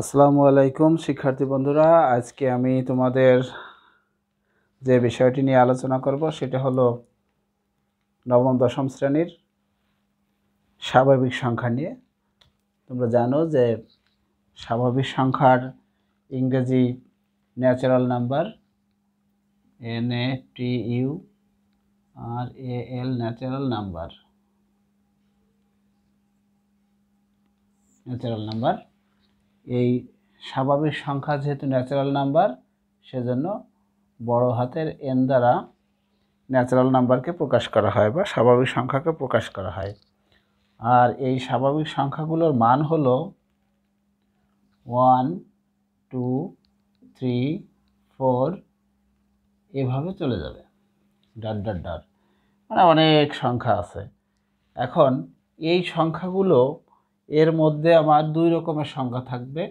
আসসালামু আলাইকুম শিক্ষার্থী বন্ধুরা আজকে আমি তোমাদের যে বিষয়টি নিয়ে আলোচনা করব সেটা হলো নবম দশম শ্রেণীর স্বাভাবিক সংখ্যা নিয়ে তোমরা জানো যে স্বাভাবিক সংখ্যার ইংরেজি natural number N A T U R A L natural number natural number এই স্বাভাবিক সংখ্যা যেহেতু ন্যাচারাল নাম্বার সেজন্য বড় হাতের এন দ্বারা ন্যাচারাল নাম্বারকে প্রকাশ করা হয় বা স্বাভাবিক সংখ্যাকে প্রকাশ করা হয় আর এই স্বাভাবিক সংখ্যাগুলোর মান হল ওয়ান টু থ্রি ফোর এভাবে চলে যাবে ডট ডট ডট মানে অনেক সংখ্যা আছে এখন এই সংখ্যাগুলো এর মধ্যে আমার দুই রকমের সংখ্যা থাকবে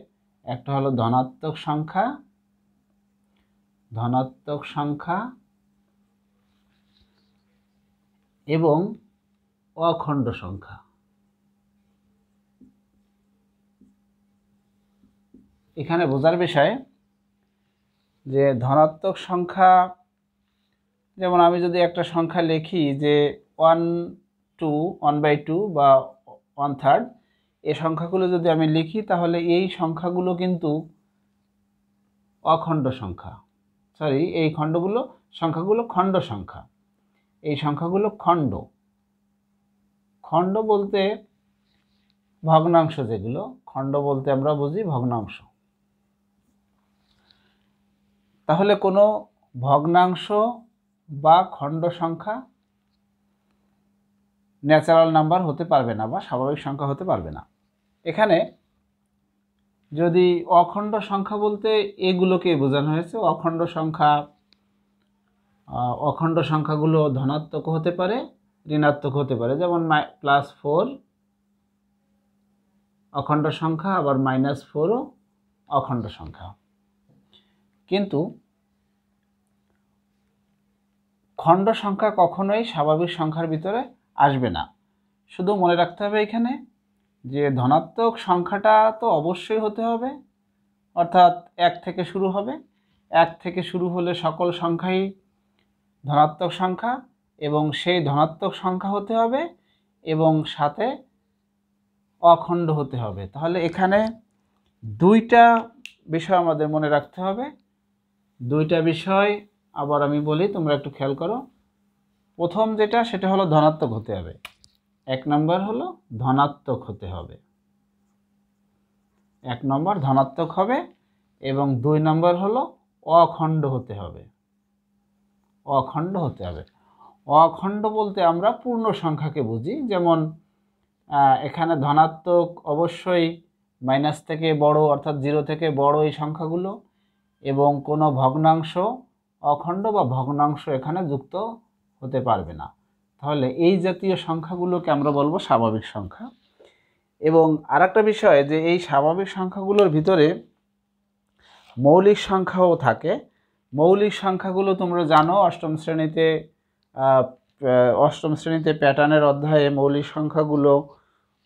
একটা হলো ধনাত্মক সংখ্যা ধনাত্মক সংখ্যা এবং অখণ্ড সংখ্যা এখানে বোঝার বিষয় যে ধনাত্মক সংখ্যা যেমন আমি যদি একটা সংখ্যা লিখি যে one two one by two বা ওয়ান থার্ড এ সংখ্যাগুলো যদি আমি লিখি তাহলে এই সংখ্যাগুলো কিন্তু অখণ্ড সংখ্যা সরি এই খণ্ডগুলো সংখ্যাগুলো খণ্ড সংখ্যা এই সংখ্যাগুলো খণ্ড খণ্ড বলতে ভগ্নাংশ যেগুলো খণ্ড বলতে আমরা বুঝি ভগ্নাংশ তাহলে কোনো ভগ্নাংশ বা খণ্ড সংখ্যা ন্যাচারাল নাম্বার হতে পারবে না বা স্বাভাবিক সংখ্যা হতে পারবে না এখানে যদি অখণ্ড সংখ্যা বলতে এগুলোকে বোঝানো হয়েছে অখণ্ড সংখ্যা অখণ্ড সংখ্যাগুলো ধনাত্মক হতে পারে ঋণাত্মক হতে পারে যেমন প্লাস ফোর অখণ্ড সংখ্যা আবার মাইনাস ফোরও অখণ্ড সংখ্যা কিন্তু খণ্ড সংখ্যা কখনোই স্বাভাবিক সংখ্যার ভিতরে আসবে না শুধু মনে রাখতে হবে এখানে যে ধনাত্মক সংখ্যাটা তো অবশ্যই হতে হবে অর্থাৎ এক থেকে শুরু হবে এক থেকে শুরু হলে সকল সংখ্যাই ধনাত্মক সংখ্যা এবং সেই ধনাত্মক সংখ্যা হতে হবে এবং সাথে অখণ্ড হতে হবে তাহলে এখানে দুইটা বিষয় আমাদের মনে রাখতে হবে দুইটা বিষয় আবার আমি বলি তোমরা একটু খেয়াল করো প্রথম যেটা সেটা হলো ধনাত্মক হতে হবে এক নম্বর হলো ধনাত্মক হতে হবে এক নম্বর ধনাত্মক হবে এবং দুই নম্বর হলো অখণ্ড হতে হবে অখণ্ড হতে হবে অখণ্ড বলতে আমরা পূর্ণ সংখ্যাকে বুঝি যেমন এখানে ধনাত্মক অবশ্যই মাইনাস থেকে বড় অর্থাৎ জিরো থেকে বড় এই সংখ্যাগুলো এবং কোনো ভগ্নাংশ অখণ্ড বা ভগ্নাংশ এখানে যুক্ত হতে পারবে না তাহলে এই জাতীয় সংখ্যাগুলোকে আমরা বলবো স্বাভাবিক সংখ্যা এবং আর একটা বিষয় যে এই স্বাভাবিক সংখ্যাগুলোর ভিতরে মৌলিক সংখ্যাও থাকে মৌলিক সংখ্যাগুলো তোমরা জানো অষ্টম শ্রেণীতে অষ্টম শ্রেণীতে প্যাটার্নের অধ্যায়ে মৌলিক সংখ্যাগুলো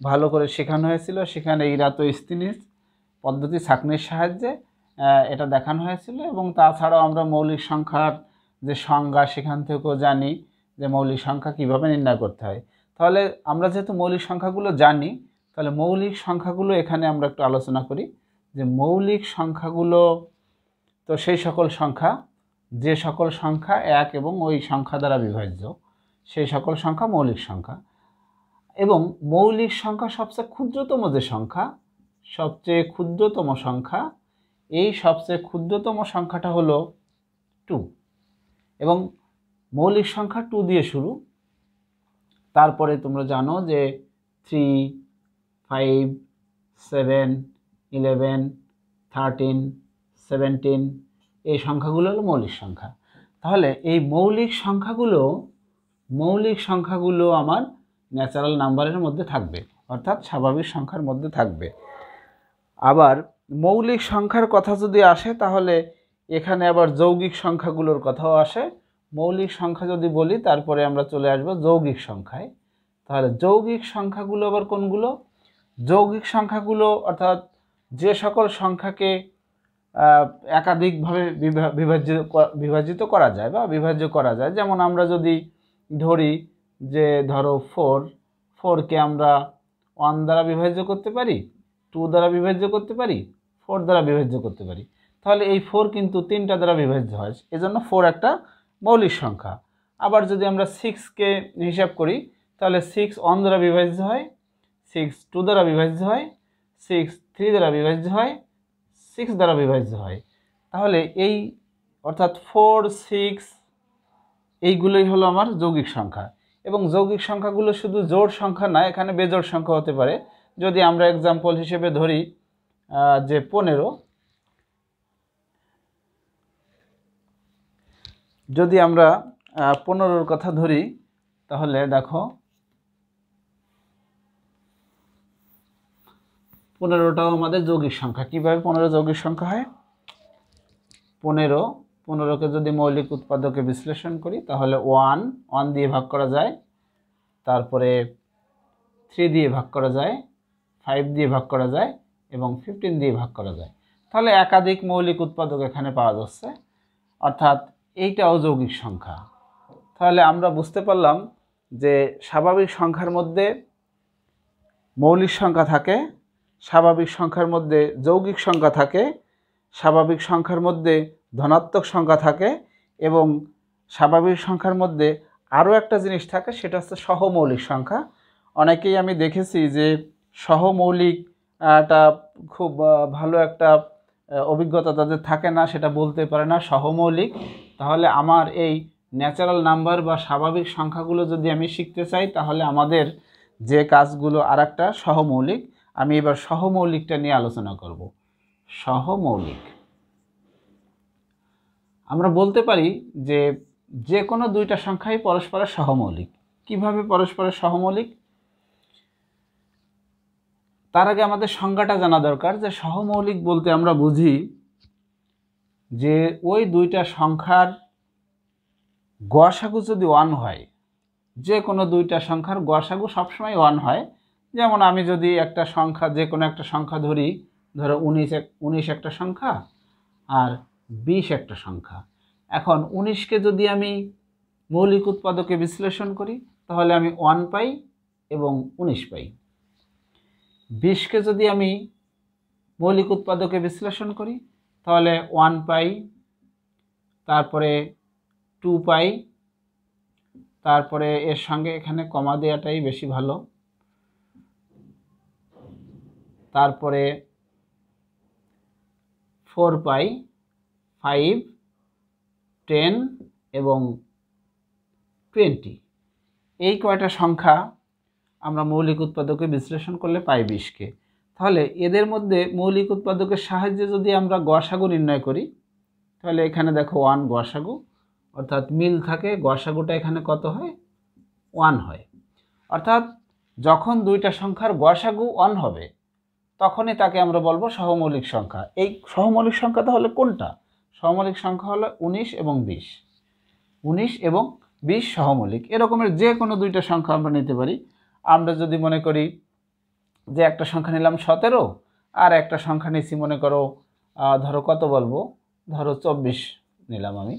ভালো করে শেখানো হয়েছিল সেখানে ইরাত ইস্তিনিস পদ্ধতি ছাকনির সাহায্যে এটা দেখানো হয়েছিল এবং তাছাড়াও আমরা মৌলিক সংখ্যার যে সংজ্ঞা সেখান থেকেও জানি যে মৌলিক সংখ্যা কিভাবে নির্ণয় করতে হয় তাহলে আমরা যেহেতু মৌলিক সংখ্যাগুলো জানি তাহলে মৌলিক সংখ্যাগুলো এখানে আমরা একটু আলোচনা করি যে মৌলিক সংখ্যাগুলো তো সেই সকল সংখ্যা যে সকল সংখ্যা এক এবং ওই সংখ্যা দ্বারা বিভাজ্য সেই সকল সংখ্যা মৌলিক সংখ্যা এবং মৌলিক সংখ্যা সবচেয়ে ক্ষুদ্রতম যে সংখ্যা সবচেয়ে ক্ষুদ্রতম সংখ্যা এই সবচেয়ে ক্ষুদ্রতম সংখ্যাটা হলো টু এবং মৌলিক সংখ্যা টু দিয়ে শুরু তারপরে তোমরা জানো যে three five seven eleven thirteen seventeen এই সংখ্যাগুলো হলো মৌলিক সংখ্যা তাহলে এই মৌলিক সংখ্যাগুলো মৌলিক সংখ্যাগুলো আমার ন্যাচারাল নাম্বারের মধ্যে থাকবে অর্থাৎ স্বাভাবিক সংখ্যার মধ্যে থাকবে আবার মৌলিক সংখ্যার কথা যদি আসে তাহলে এখানে আবার যৌগিক সংখ্যাগুলোর কথাও আসে মৌলিক সংখ্যা যদি বলি তারপরে আমরা চলে আসবো যৌগিক সংখ্যায় তাহলে যৌগিক সংখ্যাগুলো আবার কোনগুলো যৌগিক সংখ্যাগুলো অর্থাৎ যে সকল সংখ্যাকে একাধিকভাবে বিভাজিত বিভাজিত করা যায় বা বিভাজ্য করা যায় যেমন আমরা যদি ধরি যে ধরো ফোর ফোরকে আমরা ওয়ান দ্বারা বিভাজ্য করতে পারি টু দ্বারা বিভাজ্য করতে পারি ফোর দ্বারা বিভাজ্য করতে পারি তাহলে এই ফোর কিন্তু তিনটা দ্বারা বিভাজ্য হয় এজন্য ফোর একটা মৌলিক সংখ্যা আবার যদি আমরা সিক্সকে হিসাব করি তাহলে সিক্স ওয়ান দ্বারা বিভাজ্য হয় সিক্স টু দ্বারা বিভাজ্য হয় সিক্স থ্রি দ্বারা বিভাজ্য হয় সিক্স দ্বারা বিভাজ্য হয় তাহলে এই অর্থাৎ ফোর সিক্স এইগুলোই হলো আমার যৌগিক সংখ্যা এবং যৌগিক সংখ্যাগুলো শুধু জোর সংখ্যা না এখানে বেজোর সংখ্যা হতে পারে যদি আমরা এক্সাম্পল হিসেবে ধরি যে পনেরো যদি আমরা পনেরোর কথা ধরি তাহলে দেখো পনেরোটাও আমাদের যৌগিক সংখ্যা কিভাবে পনেরো যৌগিক সংখ্যা হয় পনেরো পনেরোকে যদি মৌলিক উৎপাদকে বিশ্লেষণ করি তাহলে ওয়ান ওয়ান দিয়ে ভাগ করা যায় তারপরে থ্রি দিয়ে ভাগ করা যায় ফাইভ দিয়ে ভাগ করা যায় এবং ফিফটিন দিয়ে ভাগ করা যায় তাহলে একাধিক মৌলিক উৎপাদক এখানে পাওয়া যাচ্ছে অর্থাৎ এইটা অযৌগিক সংখ্যা তাহলে আমরা বুঝতে পারলাম যে স্বাভাবিক সংখ্যার মধ্যে মৌলিক সংখ্যা থাকে স্বাভাবিক সংখ্যার মধ্যে যৌগিক সংখ্যা থাকে স্বাভাবিক সংখ্যার মধ্যে ধনাত্মক সংখ্যা থাকে এবং স্বাভাবিক সংখ্যার মধ্যে আরও একটা জিনিস থাকে সেটা হচ্ছে সহমৌলিক সংখ্যা অনেকেই আমি দেখেছি যে সহমৌলিকটা খুব ভালো একটা অভিজ্ঞতা তাদের থাকে না সেটা বলতে পারে না সহমৌলিক তাহলে আমার এই ন্যাচারাল নাম্বার বা স্বাভাবিক সংখ্যাগুলো যদি আমি শিখতে চাই তাহলে আমাদের যে কাজগুলো আর একটা সহমৌলিক আমি এবার সহমৌলিকটা নিয়ে আলোচনা করব সহমৌলিক আমরা বলতে পারি যে যে কোনো দুইটা সংখ্যাই পরস্পরের সহমৌলিক কিভাবে পরস্পরের সহমৌলিক তার আগে আমাদের সংজ্ঞাটা জানা দরকার যে সহমৌলিক বলতে আমরা বুঝি যে ওই দুইটা সংখ্যার গসাগু যদি ওয়ান হয় যে কোনো দুইটা সংখ্যার গসাগু সবসময় ওয়ান হয় যেমন আমি যদি একটা সংখ্যা যে কোনো একটা সংখ্যা ধরি ধরো উনিশ এক উনিশ একটা সংখ্যা আর বিশ একটা সংখ্যা এখন উনিশকে যদি আমি মৌলিক উৎপাদকে বিশ্লেষণ করি তাহলে আমি ওয়ান পাই এবং উনিশ পাই বিশকে যদি আমি মৌলিক উৎপাদকে বিশ্লেষণ করি তাহলে ওয়ান পাই তারপরে টু পাই তারপরে এর সঙ্গে এখানে কমা দেওয়াটাই বেশি ভালো তারপরে ফোর পাই ফাইভ টেন এবং টোয়েন্টি এই কয়টা সংখ্যা আমরা মৌলিক উৎপাদকে বিশ্লেষণ করলে পাই বিশকে তাহলে এদের মধ্যে মৌলিক উৎপাদকের সাহায্যে যদি আমরা গসাগু নির্ণয় করি তাহলে এখানে দেখো ওয়ান গসাগু অর্থাৎ মিল থাকে গসাগুটা এখানে কত হয় ওয়ান হয় অর্থাৎ যখন দুইটা সংখ্যার গসাগু ওয়ান হবে তখনই তাকে আমরা বলবো সহমৌলিক সংখ্যা এই সহমৌলিক সংখ্যা তাহলে কোনটা সহমৌলিক সংখ্যা হলো উনিশ এবং বিশ উনিশ এবং বিশ সহমৌলিক এরকমের যে কোনো দুইটা সংখ্যা আমরা নিতে পারি আমরা যদি মনে করি যে একটা সংখ্যা নিলাম সতেরো আর একটা সংখ্যা নিচ্ছি মনে করো ধরো কত বলবো ধরো চব্বিশ নিলাম আমি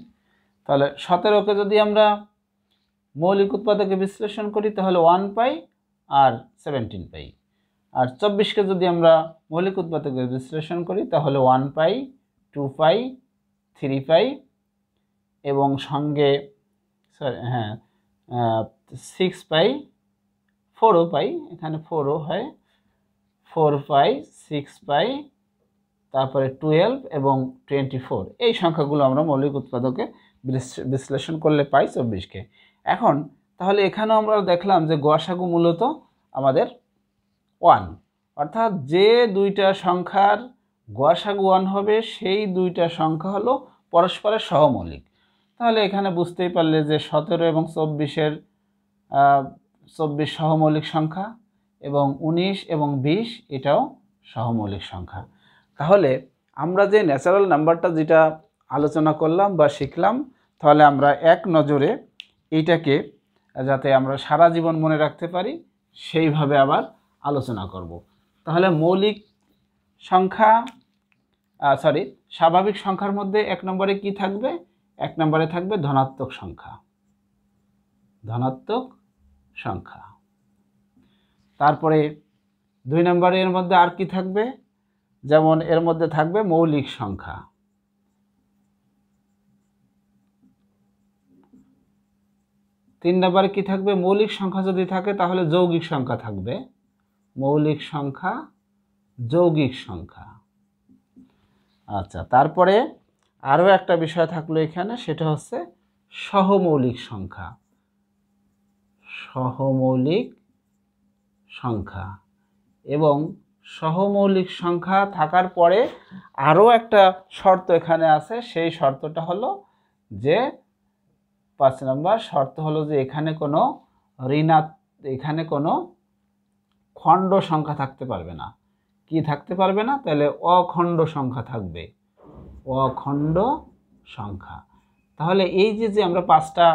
তাহলে সতেরোকে যদি আমরা মৌলিক উৎপাদকে বিশ্লেষণ করি তাহলে ওয়ান পাই আর সেভেন্টিন পাই আর চব্বিশকে যদি আমরা মৌলিক উৎপাদকে বিশ্লেষণ করি তাহলে ওয়ান পাই টু পাই থ্রি পাই এবং সঙ্গে সরি হ্যাঁ সিক্স পাই ফোরও পাই এখানে ফোরও হয় ফোর পাই সিক্স পাই তারপরে টুয়েলভ এবং টোয়েন্টি ফোর এই সংখ্যাগুলো আমরা মৌলিক উৎপাদকে বিশ্লেষণ করলে পাই চব্বিশকে এখন তাহলে এখানেও আমরা দেখলাম যে গোয়াসাগু মূলত আমাদের ওয়ান অর্থাৎ যে দুইটা সংখ্যার গোয়াসাগু ওয়ান হবে সেই দুইটা সংখ্যা হলো পরস্পরের সহমৌলিক তাহলে এখানে বুঝতেই পারলে যে সতেরো এবং চব্বিশের চব্বিশ সহমৌলিক সংখ্যা এবং ১৯ এবং ২০ এটাও সহমৌলিক সংখ্যা তাহলে আমরা যে ন্যাচারাল নাম্বারটা যেটা আলোচনা করলাম বা শিখলাম তাহলে আমরা এক নজরে এইটাকে যাতে আমরা সারা জীবন মনে রাখতে পারি সেইভাবে আবার আলোচনা করব। তাহলে মৌলিক সংখ্যা সরি স্বাভাবিক সংখ্যার মধ্যে এক নম্বরে কি থাকবে এক নম্বরে থাকবে ধনাত্মক সংখ্যা ধনাত্মক সংখ্যা তারপরে দুই নম্বরে এর মধ্যে আর কি থাকবে যেমন এর মধ্যে থাকবে মৌলিক সংখ্যা তিন নম্বরে কি থাকবে মৌলিক সংখ্যা যদি থাকে তাহলে যৌগিক সংখ্যা থাকবে মৌলিক সংখ্যা যৌগিক সংখ্যা আচ্ছা তারপরে আরও একটা বিষয় থাকলো এখানে সেটা হচ্ছে সহমৌলিক সংখ্যা সহমৌলিক সংখ্যা এবং সহমৌলিক সংখ্যা থাকার পরে আরও একটা শর্ত এখানে আছে সেই শর্তটা হলো যে পাঁচ নম্বর শর্ত হলো যে এখানে কোনো ঋণা এখানে কোনো খণ্ড সংখ্যা থাকতে পারবে না কি থাকতে পারবে না তাহলে অখণ্ড সংখ্যা থাকবে অখণ্ড সংখ্যা তাহলে এই যে যে আমরা পাঁচটা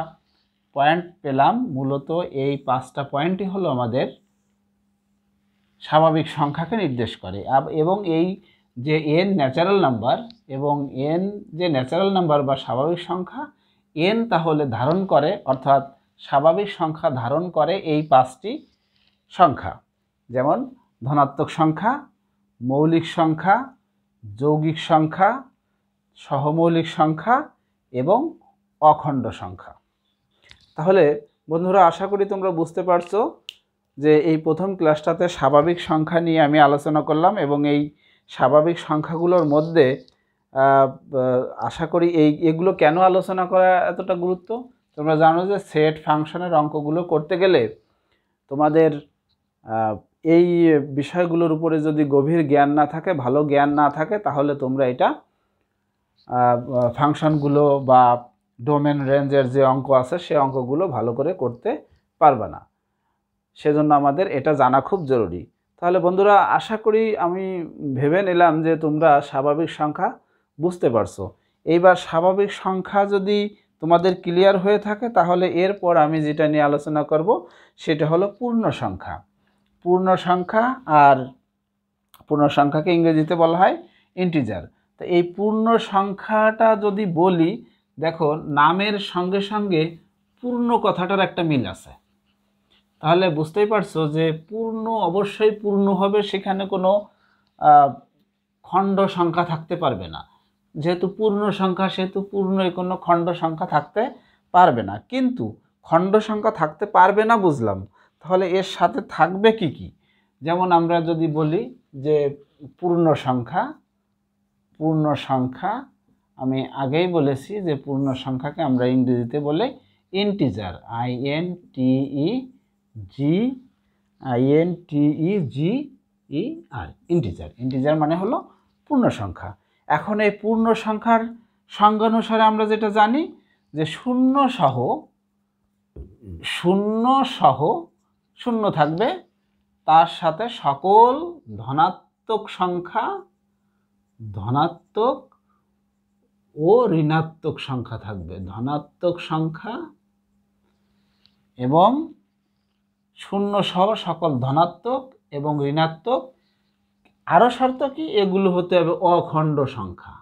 পয়েন্ট পেলাম মূলত এই পাঁচটা পয়েন্টই হলো আমাদের স্বাভাবিক সংখ্যাকে নির্দেশ করে এবং এই যে এন ন্যাচারাল নাম্বার এবং এন যে ন্যাচারাল নাম্বার বা স্বাভাবিক সংখ্যা এন তাহলে ধারণ করে অর্থাৎ স্বাভাবিক সংখ্যা ধারণ করে এই পাঁচটি সংখ্যা যেমন ধনাত্মক সংখ্যা মৌলিক সংখ্যা যৌগিক সংখ্যা সহমৌলিক সংখ্যা এবং অখণ্ড সংখ্যা তাহলে বন্ধুরা আশা করি তোমরা বুঝতে পারছো যে এই প্রথম ক্লাসটাতে স্বাভাবিক সংখ্যা নিয়ে আমি আলোচনা করলাম এবং এই স্বাভাবিক সংখ্যাগুলোর মধ্যে আশা করি এই এগুলো কেন আলোচনা করা এতটা গুরুত্ব তোমরা জানো যে সেট ফাংশনের অঙ্কগুলো করতে গেলে তোমাদের এই বিষয়গুলোর উপরে যদি গভীর জ্ঞান না থাকে ভালো জ্ঞান না থাকে তাহলে তোমরা এটা ফাংশনগুলো বা ডোমেন রেঞ্জের যে অঙ্ক আছে সে অঙ্কগুলো ভালো করে করতে পারবে না সেজন্য আমাদের এটা জানা খুব জরুরি তাহলে বন্ধুরা আশা করি আমি ভেবে নিলাম যে তোমরা স্বাভাবিক সংখ্যা বুঝতে পারছো এইবার স্বাভাবিক সংখ্যা যদি তোমাদের ক্লিয়ার হয়ে থাকে তাহলে এরপর আমি যেটা নিয়ে আলোচনা করব সেটা হলো পূর্ণ সংখ্যা পূর্ণ সংখ্যা আর পূর্ণ সংখ্যাকে ইংরেজিতে বলা হয় ইন্টিজার তো এই পূর্ণ সংখ্যাটা যদি বলি দেখো নামের সঙ্গে সঙ্গে পূর্ণ কথাটার একটা মিল আছে তাহলে বুঝতেই পারছো যে পূর্ণ অবশ্যই পূর্ণ হবে সেখানে কোনো খণ্ড সংখ্যা থাকতে পারবে না যেহেতু পূর্ণ সংখ্যা সেহেতু পূর্ণই কোনো খণ্ড সংখ্যা থাকতে পারবে না কিন্তু খণ্ড সংখ্যা থাকতে পারবে না বুঝলাম তাহলে এর সাথে থাকবে কি কি যেমন আমরা যদি বলি যে পূর্ণ সংখ্যা পূর্ণ সংখ্যা আমি আগেই বলেছি যে পূর্ণ সংখ্যাকে আমরা ইংরেজিতে বলে integer I N T E G I N E G E R integer integer মানে হলো পূর্ণ সংখ্যা এখন এই পূর্ণ সংখ্যার সংজ্ঞানুসারে আমরা যেটা জানি যে শূন্য সহ শূন্য সহ শূন্য থাকবে তার সাথে সকল ধনাত্মক সংখ্যা ধনাত্মক ও ঋণাত্মক সংখ্যা থাকবে ধনাত্মক সংখ্যা এবং শূন্য সহ সকল ধনাত্মক এবং ঋণাত্মক আরও শর্ত কি এগুলো হতে হবে অখণ্ড সংখ্যা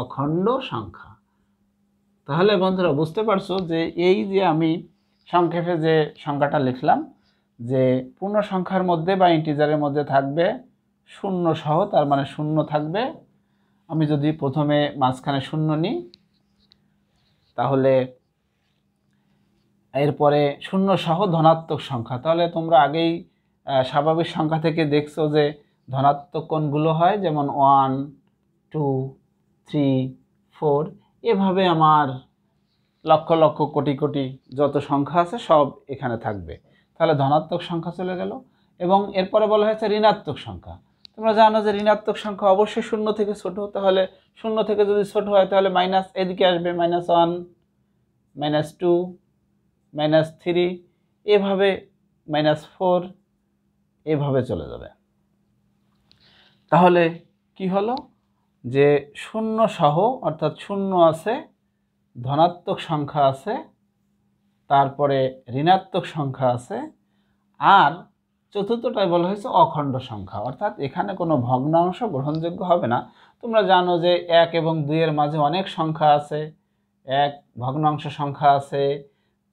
অখণ্ড সংখ্যা তাহলে বন্ধুরা বুঝতে পারছো যে এই যে আমি সংক্ষেপে যে সংখ্যাটা লিখলাম যে পূর্ণ সংখ্যার মধ্যে বা ইন্টিজারের মধ্যে থাকবে শূন্য সহ তার মানে শূন্য থাকবে আমি যদি প্রথমে মাঝখানে শূন্য নিই তাহলে এরপরে শূন্য সহ ধনাত্মক সংখ্যা তাহলে তোমরা আগেই স্বাভাবিক সংখ্যা থেকে দেখছো যে ধনাত্মক কোণগুলো হয় যেমন ওয়ান টু থ্রি ফোর এভাবে আমার লক্ষ লক্ষ কোটি কোটি যত সংখ্যা আছে সব এখানে থাকবে তাহলে ধনাত্মক সংখ্যা চলে গেল এবং এরপরে বলা হয়েছে ঋণাত্মক সংখ্যা তোমরা জানো যে ঋণাত্মক সংখ্যা অবশ্যই শূন্য থেকে ছোট তাহলে শূন্য থেকে যদি ছোট হয় তাহলে মাইনাস এদিকে আসবে minus one minus two minus three এভাবে মাইনাস ফোর এভাবে চলে যাবে তাহলে কি হলো যে শূন্য সহ অর্থাৎ শূন্য আছে ধনাত্মক সংখ্যা আছে তারপরে ঋণাত্মক সংখ্যা আছে আর চতুর্থটায় বলা হয়েছে অখণ্ড সংখ্যা অর্থাৎ এখানে কোনো ভগ্নাংশ গ্রহণযোগ্য হবে না তোমরা জানো যে এক এবং দুইয়ের মাঝে অনেক সংখ্যা আছে এক ভগ্নাংশ সংখ্যা আছে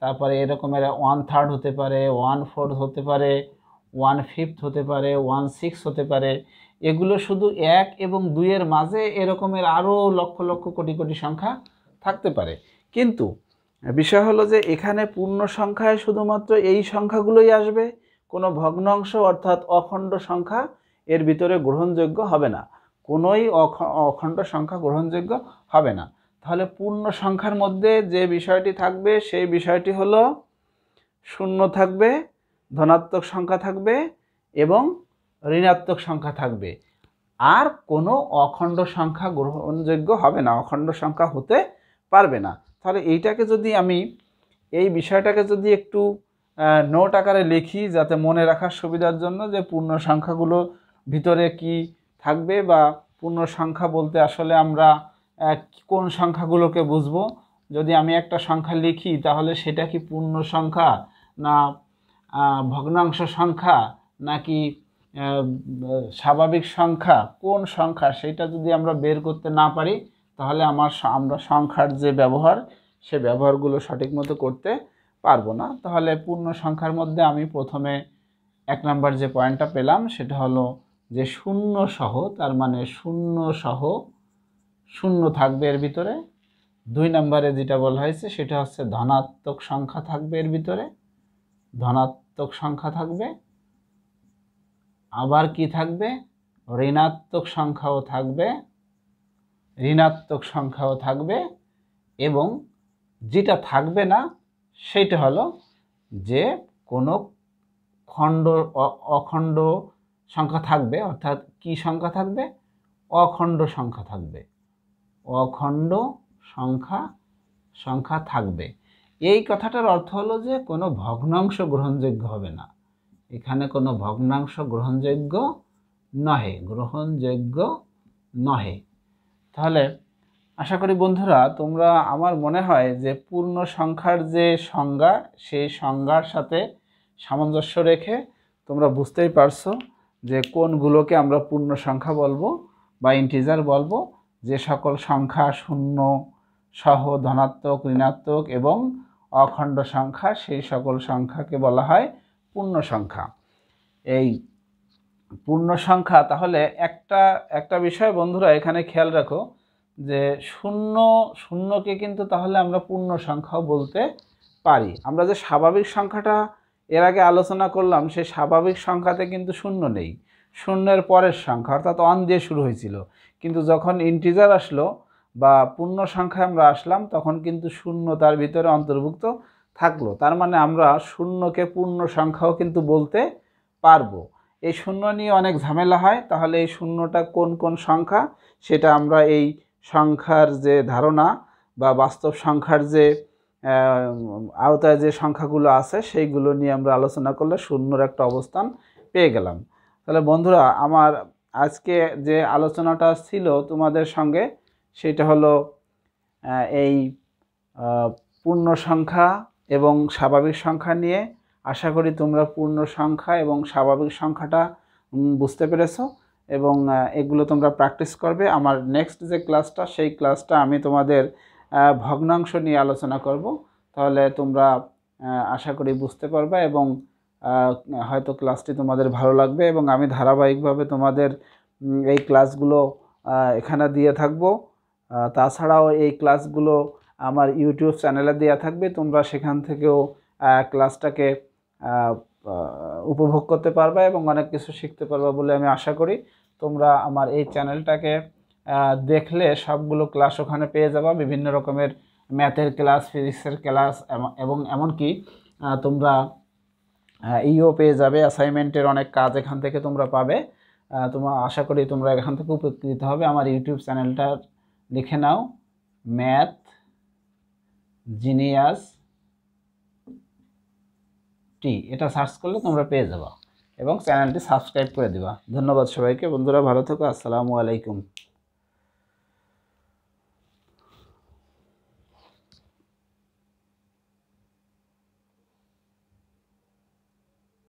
তারপরে এরকমের ওয়ান থার্ড হতে পারে ওয়ান ফোর্থ হতে পারে ওয়ান ফিফথ হতে পারে ওয়ান সিক্স হতে পারে এগুলো শুধু এক এবং দুইয়ের মাঝে এরকমের আরও লক্ষ লক্ষ কোটি কোটি সংখ্যা থাকতে পারে কিন্তু বিষয় হলো যে এখানে পূর্ণ সংখ্যায় শুধুমাত্র এই সংখ্যাগুলোই আসবে কোনো ভগ্নাংশ অর্থাৎ অখণ্ড সংখ্যা এর ভিতরে গ্রহণযোগ্য হবে না কোনোই অখণ্ড সংখ্যা গ্রহণযোগ্য হবে না তাহলে পূর্ণ সংখ্যার মধ্যে যে বিষয়টি থাকবে সেই বিষয়টি হল শূন্য থাকবে ধনাত্মক সংখ্যা থাকবে এবং ঋণাত্মক সংখ্যা থাকবে আর কোনো অখণ্ড সংখ্যা গ্রহণযোগ্য হবে না অখণ্ড সংখ্যা হতে পারবে না তাহলে এইটাকে যদি আমি এই বিষয়টাকে যদি একটু নোট আকারে লিখি যাতে মনে রাখার সুবিধার জন্য যে পূর্ণ সংখ্যাগুলো ভিতরে কি থাকবে বা পূর্ণ সংখ্যা বলতে আসলে আমরা কোন সংখ্যাগুলোকে বুঝবো যদি আমি একটা সংখ্যা লিখি তাহলে সেটা কি পূর্ণ সংখ্যা না ভগ্নাংশ সংখ্যা নাকি স্বাভাবিক সংখ্যা কোন সংখ্যা সেটা যদি আমরা বের করতে না পারি তাহলে আমার আমরা সংখ্যার যে ব্যবহার সে ব্যবহারগুলো সঠিক মতো করতে পারবো না তাহলে পূর্ণ সংখ্যার মধ্যে আমি প্রথমে এক নাম্বার যে পয়েন্টটা পেলাম সেটা হলো যে শূন্য সহ তার মানে শূন্য সহ শূন্য থাকবে এর ভিতরে দুই নম্বরে যেটা বলা হয়েছে সেটা হচ্ছে ধনাত্মক সংখ্যা থাকবে এর ভিতরে ধনাত্মক সংখ্যা থাকবে আবার কি থাকবে ঋণাত্মক সংখ্যাও থাকবে ঋণাত্মক সংখ্যাও থাকবে এবং যেটা থাকবে না সেটা হলো যে কোনো খণ্ড অখণ্ড সংখ্যা থাকবে অর্থাৎ কি সংখ্যা থাকবে অখণ্ড সংখ্যা থাকবে অখণ্ড সংখ্যা সংখ্যা থাকবে এই কথাটার অর্থ হলো যে কোনো ভগ্নাংশ গ্রহণযোগ্য হবে না এখানে কোনো ভগ্নাংশ গ্রহণযোগ্য নহে গ্রহণযোগ্য নহে তাহলে আশা করি বন্ধুরা তোমরা আমার মনে হয় যে পূর্ণ সংখ্যার যে সংজ্ঞা সেই সংজ্ঞার সাথে সামঞ্জস্য রেখে তোমরা বুঝতেই পারছো যে কোনগুলোকে আমরা পূর্ণ সংখ্যা বলবো বা ইন্টিজার বলবো যে সকল সংখ্যা শূন্য সহ ধনাত্মক ঋণাত্মক এবং অখণ্ড সংখ্যা সেই সকল সংখ্যাকে বলা হয় পূর্ণ সংখ্যা এই পূর্ণ সংখ্যা তাহলে একটা একটা বিষয় বন্ধুরা এখানে খেয়াল রাখো যে শূন্য শূন্যকে কিন্তু তাহলে আমরা পূর্ণ সংখ্যাও বলতে পারি আমরা যে স্বাভাবিক সংখ্যাটা এর আগে আলোচনা করলাম সেই স্বাভাবিক সংখ্যাতে কিন্তু শূন্য নেই শূন্যের পরের সংখ্যা অর্থাৎ অন দিয়ে শুরু হয়েছিল কিন্তু যখন ইন্টিজার আসলো বা পূর্ণ সংখ্যায় আমরা আসলাম তখন কিন্তু শূন্য তার ভিতরে অন্তর্ভুক্ত থাকলো তার মানে আমরা শূন্যকে পূর্ণ সংখ্যাও কিন্তু বলতে পারবো এই শূন্য নিয়ে অনেক ঝামেলা হয় তাহলে এই শূন্যটা কোন কোন সংখ্যা সেটা আমরা এই সংখ্যার যে ধারণা বা বাস্তব সংখ্যার যে আওতায় যে সংখ্যাগুলো আছে সেইগুলো নিয়ে আমরা আলোচনা করলে শূন্যর একটা অবস্থান পেয়ে গেলাম তাহলে বন্ধুরা আমার আজকে যে আলোচনাটা ছিল তোমাদের সঙ্গে সেটা হলো এই পূর্ণ সংখ্যা এবং স্বাভাবিক সংখ্যা নিয়ে আশা করি তোমরা পূর্ণ সংখ্যা এবং স্বাভাবিক সংখ্যাটা বুঝতে পেরেছো এবং এগুলো তোমরা প্র্যাকটিস করবে আমার নেক্সট যে ক্লাসটা সেই ক্লাসটা আমি তোমাদের ভগ্নাংশ নিয়ে আলোচনা করব তাহলে তোমরা আশা করি বুঝতে পারবে এবং হয়তো ক্লাসটি তোমাদের ভালো লাগবে এবং আমি ধারাবাহিকভাবে তোমাদের এই ক্লাসগুলো এখানে দিয়ে থাকব তাছাড়াও এই ক্লাসগুলো আমার ইউটিউব চ্যানেলে দেওয়া থাকবে তোমরা সেখান থেকেও ক্লাসটাকে উপভোগ করতে পারবা এবং অনেক কিছু শিখতে পারবা বলে আমি আশা করি তোমরা আমার এই চ্যানেলটাকে দেখলে সবগুলো ক্লাস ওখানে পেয়ে যাবা বিভিন্ন রকমের ম্যাথের ক্লাস ফিজিক্সের ক্লাস এবং এমনকি তোমরা হ্যাঁ ইও e পেয়ে যাবে অ্যাসাইনমেন্টের অনেক কাজ এখান থেকে তোমরা পাবে তোমার আশা করি তোমরা এখান থেকে উপকৃত হবে আমার ইউটিউব চ্যানেলটা লিখে নাও ম্যাথ জিনিয়াস টি এটা সার্চ করলে তোমরা পেয়ে যাবা এবং চ্যানেলটি সাবস্ক্রাইব করে দেবা ধন্যবাদ সবাইকে বন্ধুরা ভালো থেকো আসসালামু আলাইকুম